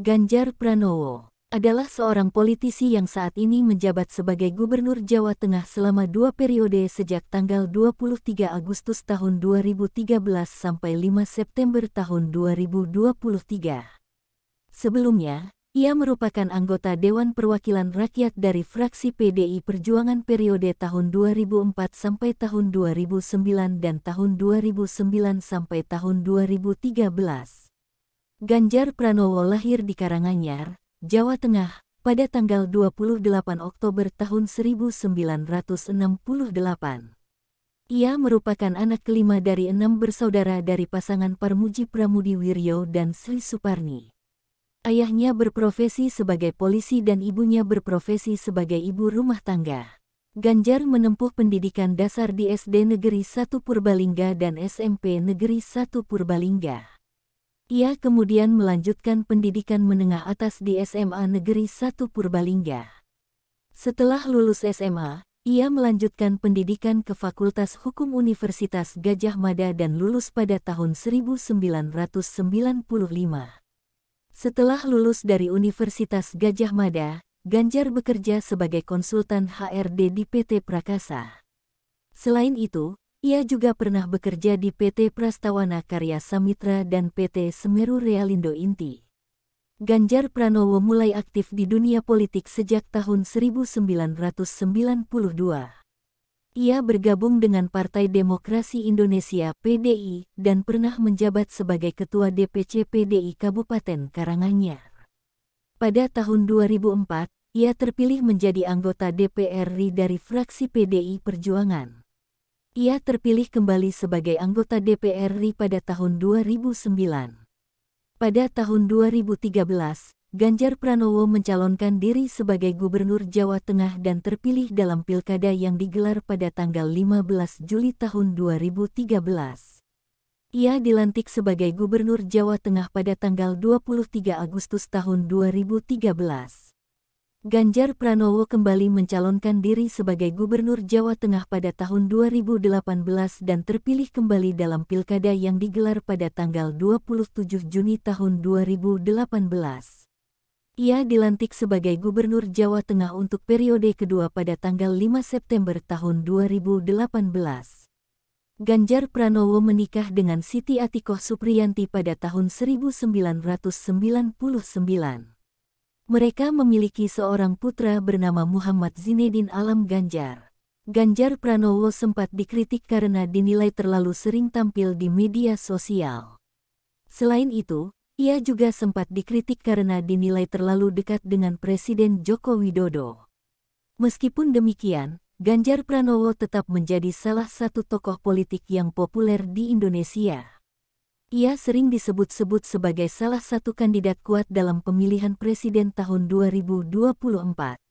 Ganjar Pranowo adalah seorang politisi yang saat ini menjabat sebagai Gubernur Jawa Tengah selama dua periode sejak tanggal 23 Agustus tahun 2013 sampai 5 September tahun 2023. Sebelumnya, ia merupakan anggota Dewan Perwakilan Rakyat dari fraksi PDI Perjuangan periode tahun 2004 sampai tahun 2009 dan tahun 2009 sampai tahun 2013. Ganjar Pranowo lahir di Karanganyar, Jawa Tengah, pada tanggal 28 Oktober tahun 1968. Ia merupakan anak kelima dari enam bersaudara dari pasangan Parmuji Pramudi Wiryo dan Sri Suparni. Ayahnya berprofesi sebagai polisi dan ibunya berprofesi sebagai ibu rumah tangga. Ganjar menempuh pendidikan dasar di SD Negeri 1 Purbalingga dan SMP Negeri 1 Purbalingga. Ia kemudian melanjutkan pendidikan menengah atas di SMA Negeri 1 Purbalingga. Setelah lulus SMA, ia melanjutkan pendidikan ke Fakultas Hukum Universitas Gajah Mada dan lulus pada tahun 1995. Setelah lulus dari Universitas Gajah Mada, Ganjar bekerja sebagai konsultan HRD di PT Prakasa. Selain itu, ia juga pernah bekerja di PT Prastawana Karya Samitra dan PT Semeru Realindo Inti. Ganjar Pranowo mulai aktif di dunia politik sejak tahun 1992. Ia bergabung dengan Partai Demokrasi Indonesia PDI dan pernah menjabat sebagai Ketua DPC PDI Kabupaten Karanganyar. Pada tahun 2004, ia terpilih menjadi anggota DPR RI dari fraksi PDI Perjuangan. Ia terpilih kembali sebagai anggota DPR RI pada tahun 2009. Pada tahun 2013, Ganjar Pranowo mencalonkan diri sebagai Gubernur Jawa Tengah dan terpilih dalam pilkada yang digelar pada tanggal 15 Juli tahun 2013. Ia dilantik sebagai Gubernur Jawa Tengah pada tanggal 23 Agustus tahun 2013. Ganjar Pranowo kembali mencalonkan diri sebagai Gubernur Jawa Tengah pada tahun 2018 dan terpilih kembali dalam pilkada yang digelar pada tanggal 27 Juni tahun 2018. Ia dilantik sebagai Gubernur Jawa Tengah untuk periode kedua pada tanggal 5 September tahun 2018. Ganjar Pranowo menikah dengan Siti Atikoh Supriyanti pada tahun 1999. Mereka memiliki seorang putra bernama Muhammad Zinedin Alam Ganjar. Ganjar Pranowo sempat dikritik karena dinilai terlalu sering tampil di media sosial. Selain itu, ia juga sempat dikritik karena dinilai terlalu dekat dengan Presiden Joko Widodo. Meskipun demikian, Ganjar Pranowo tetap menjadi salah satu tokoh politik yang populer di Indonesia. Ia sering disebut-sebut sebagai salah satu kandidat kuat dalam pemilihan presiden tahun 2024.